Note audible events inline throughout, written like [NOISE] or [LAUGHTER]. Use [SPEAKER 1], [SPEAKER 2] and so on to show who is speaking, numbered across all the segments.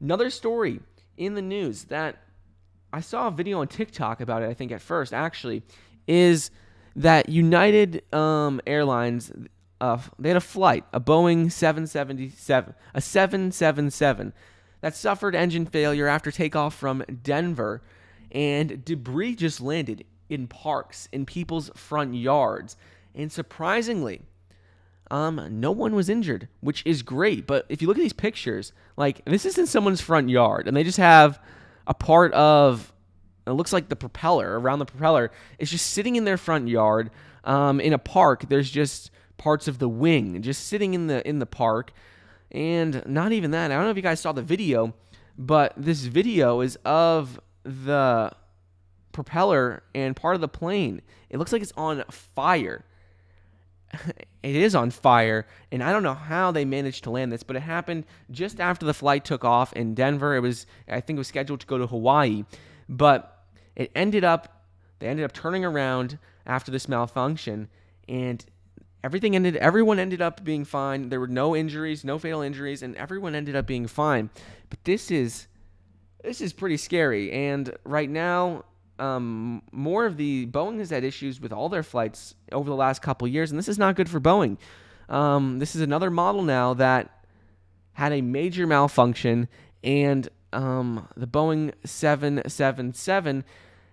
[SPEAKER 1] Another story in the news that I saw a video on TikTok about it, I think at first, actually, is that United um, Airlines, uh, they had a flight, a Boeing 777, a 777 that suffered engine failure after takeoff from Denver, and debris just landed in parks, in people's front yards. And surprisingly, um, no one was injured, which is great. But if you look at these pictures, like this is in someone's front yard, and they just have a part of it looks like the propeller around the propeller is just sitting in their front yard um, in a park. There's just parts of the wing just sitting in the in the park, and not even that. I don't know if you guys saw the video, but this video is of the propeller and part of the plane. It looks like it's on fire. [LAUGHS] it is on fire and i don't know how they managed to land this but it happened just after the flight took off in denver it was i think it was scheduled to go to hawaii but it ended up they ended up turning around after this malfunction and everything ended everyone ended up being fine there were no injuries no fatal injuries and everyone ended up being fine but this is this is pretty scary and right now um, more of the Boeing has had issues with all their flights over the last couple years, and this is not good for Boeing. Um, this is another model now that had a major malfunction, and um, the Boeing 777,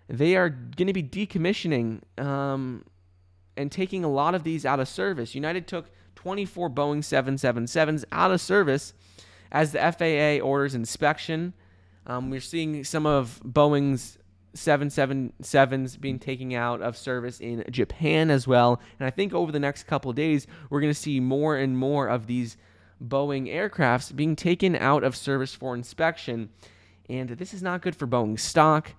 [SPEAKER 1] they are going to be decommissioning um, and taking a lot of these out of service. United took 24 Boeing 777s out of service as the FAA orders inspection. Um, we're seeing some of Boeing's 777s being taken out of service in Japan as well. And I think over the next couple days, we're going to see more and more of these Boeing aircrafts being taken out of service for inspection. And this is not good for Boeing stock.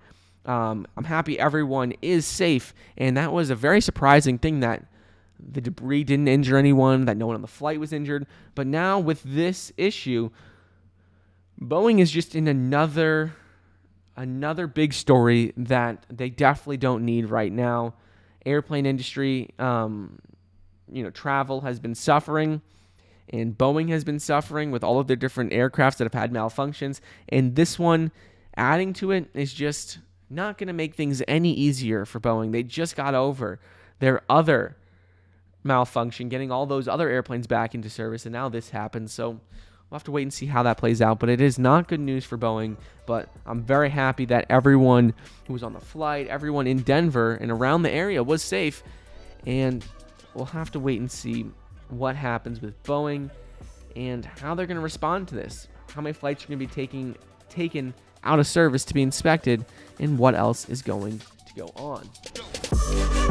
[SPEAKER 1] Um, I'm happy everyone is safe. And that was a very surprising thing that the debris didn't injure anyone, that no one on the flight was injured. But now with this issue, Boeing is just in another another big story that they definitely don't need right now. Airplane industry, um, you know, travel has been suffering, and Boeing has been suffering with all of their different aircrafts that have had malfunctions. And this one, adding to it, is just not going to make things any easier for Boeing. They just got over their other malfunction, getting all those other airplanes back into service, and now this happens. So We'll have to wait and see how that plays out, but it is not good news for Boeing. But I'm very happy that everyone who was on the flight, everyone in Denver and around the area was safe. And we'll have to wait and see what happens with Boeing and how they're going to respond to this. How many flights are going to be taking taken out of service to be inspected, and what else is going to go on.